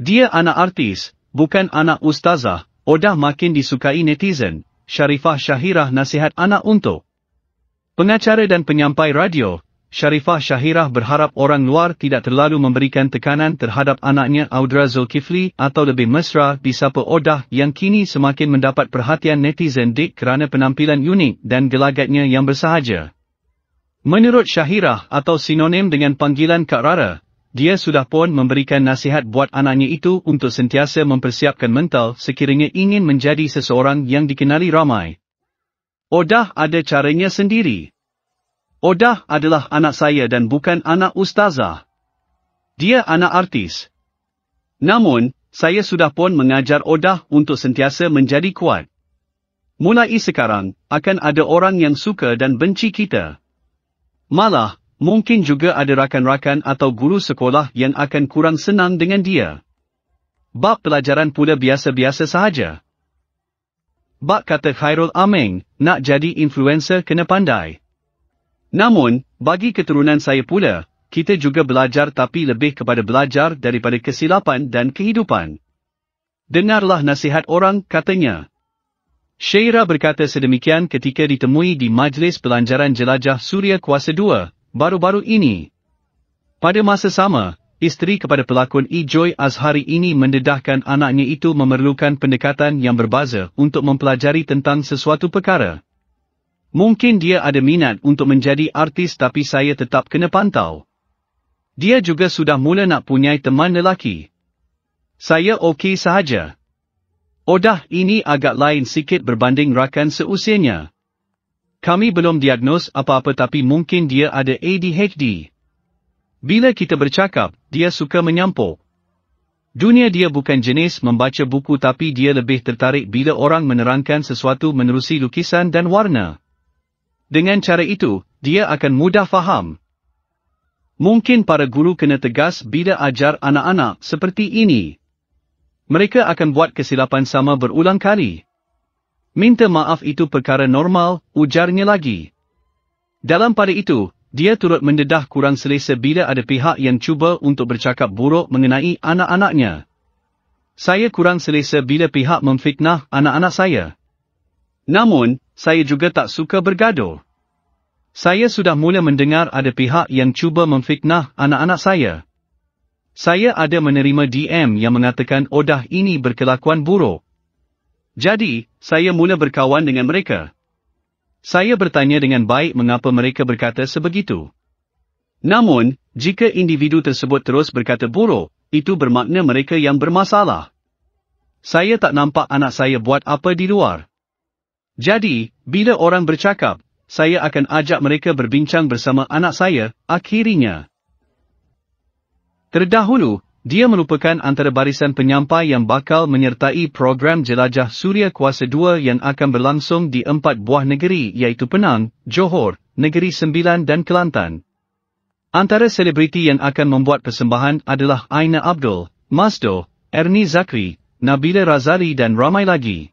Dia anak artis, bukan anak ustazah, odah makin disukai netizen, Sharifah Syahirah nasihat anak untuk. Pengacara dan penyampai radio, Sharifah Syahirah berharap orang luar tidak terlalu memberikan tekanan terhadap anaknya Audra Zulkifli atau lebih mesra disapa odah yang kini semakin mendapat perhatian netizen dik kerana penampilan unik dan gelagatnya yang bersahaja. Menurut Syahirah atau sinonim dengan panggilan Kak Rara, dia sudah pun memberikan nasihat buat anaknya itu untuk sentiasa mempersiapkan mental sekiranya ingin menjadi seseorang yang dikenali ramai. Odah ada caranya sendiri. Odah adalah anak saya dan bukan anak ustazah. Dia anak artis. Namun, saya sudah pun mengajar Odah untuk sentiasa menjadi kuat. Mulai sekarang, akan ada orang yang suka dan benci kita. Malah, mungkin juga ada rakan-rakan atau guru sekolah yang akan kurang senang dengan dia. Bak pelajaran pula biasa-biasa sahaja. Bak kata Khairul Ameng, nak jadi influencer kena pandai. Namun, bagi keturunan saya pula, kita juga belajar tapi lebih kepada belajar daripada kesilapan dan kehidupan. Dengarlah nasihat orang, katanya. Syairah berkata sedemikian ketika ditemui di Majlis Pelanjaran Jelajah Suria Kuasa II, baru-baru ini. Pada masa sama, isteri kepada pelakon E. Joy Azhari ini mendedahkan anaknya itu memerlukan pendekatan yang berbaza untuk mempelajari tentang sesuatu perkara. Mungkin dia ada minat untuk menjadi artis tapi saya tetap kena pantau. Dia juga sudah mula nak punya teman lelaki. Saya okey sahaja. Odah ini agak lain sikit berbanding rakan seusianya kami belum diagnos apa-apa tapi mungkin dia ada ADHD. Bila kita bercakap, dia suka menyampuk. Dunia dia bukan jenis membaca buku tapi dia lebih tertarik bila orang menerangkan sesuatu menerusi lukisan dan warna. Dengan cara itu, dia akan mudah faham. Mungkin para guru kena tegas bila ajar anak-anak seperti ini. Mereka akan buat kesilapan sama berulang kali. Minta maaf itu perkara normal, ujarnya lagi. Dalam pada itu, dia turut mendedah kurang selesa bila ada pihak yang cuba untuk bercakap buruk mengenai anak-anaknya. Saya kurang selesa bila pihak memfitnah anak-anak saya. Namun, saya juga tak suka bergaduh. Saya sudah mula mendengar ada pihak yang cuba memfitnah anak-anak saya. Saya ada menerima DM yang mengatakan odah ini berkelakuan buruk. Jadi, saya mula berkawan dengan mereka. Saya bertanya dengan baik mengapa mereka berkata sebegitu. Namun, jika individu tersebut terus berkata buruk, itu bermakna mereka yang bermasalah. Saya tak nampak anak saya buat apa di luar. Jadi, bila orang bercakap, saya akan ajak mereka berbincang bersama anak saya, akhirnya. Terdahulu, dia merupakan antara barisan penyampai yang bakal menyertai program jelajah suria kuasa 2 yang akan berlangsung di empat buah negeri iaitu Penang, Johor, Negeri Sembilan dan Kelantan. Antara selebriti yang akan membuat persembahan adalah Aina Abdul, Masdo, Ernie Zakri, Nabila Razali dan ramai lagi.